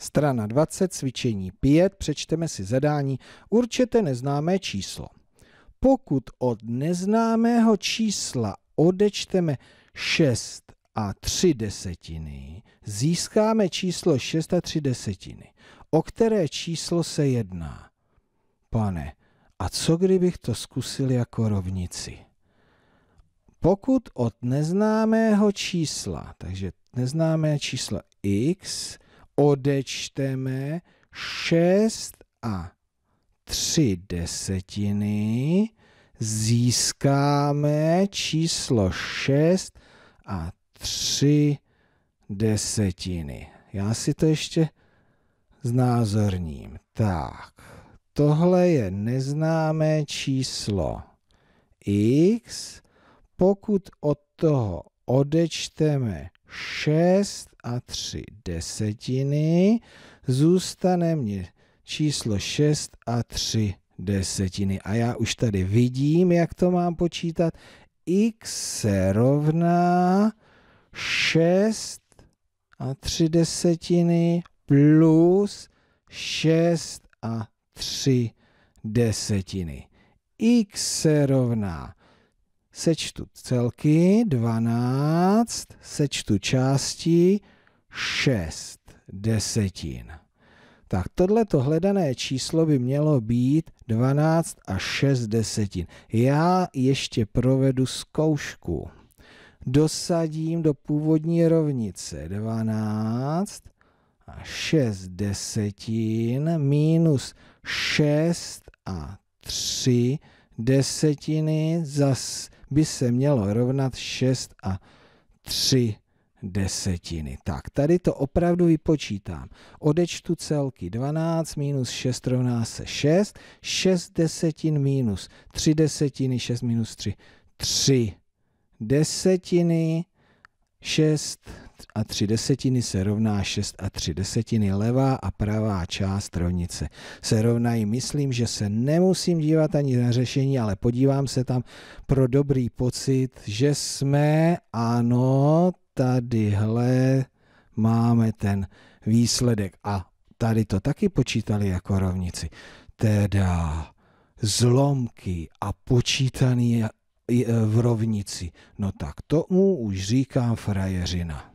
Strana 20, cvičení 5, přečteme si zadání, určete neznámé číslo. Pokud od neznámého čísla odečteme 6 a 3 desetiny, získáme číslo 6 a 3 desetiny. O které číslo se jedná? Pane, a co kdybych to zkusil jako rovnici? Pokud od neznámého čísla, takže neznámé číslo x odečteme 6 a 3 desetiny, získáme číslo 6 a 3 desetiny. Já si to ještě znázorním. Tak, tohle je neznámé číslo x. Pokud od toho odečteme 6 a 3 desetiny. Zůstane mě číslo 6 a 3 desetiny. A já už tady vidím, jak to mám počítat. x se rovná 6 a 3 desetiny plus 6 a 3 desetiny. x se rovná 6 sečtu celky 12, sečtu části 6 desetin. Tak tohleto hledané číslo by mělo být 12 a 6 desetin. Já ještě provedu zkoušku. Dosadím do původní rovnice 12 a 6 desetin minus 6 a 3 desetiny zase by se mělo rovnat 6 a 3 desetiny. Tak, tady to opravdu vypočítám. Odečtu celky. 12 minus 6 rovná se 6. 6 desetin minus 3 desetiny, 6 minus 3. 3 desetiny, 6 a 3 desetiny se rovná 6 a 3 desetiny, levá a pravá část rovnice se rovnají. Myslím, že se nemusím dívat ani na řešení, ale podívám se tam pro dobrý pocit, že jsme, ano, tadyhle máme ten výsledek. A tady to taky počítali jako rovnici. Teda zlomky a počítaný v rovnici. No tak tomu už říkám frajeřina.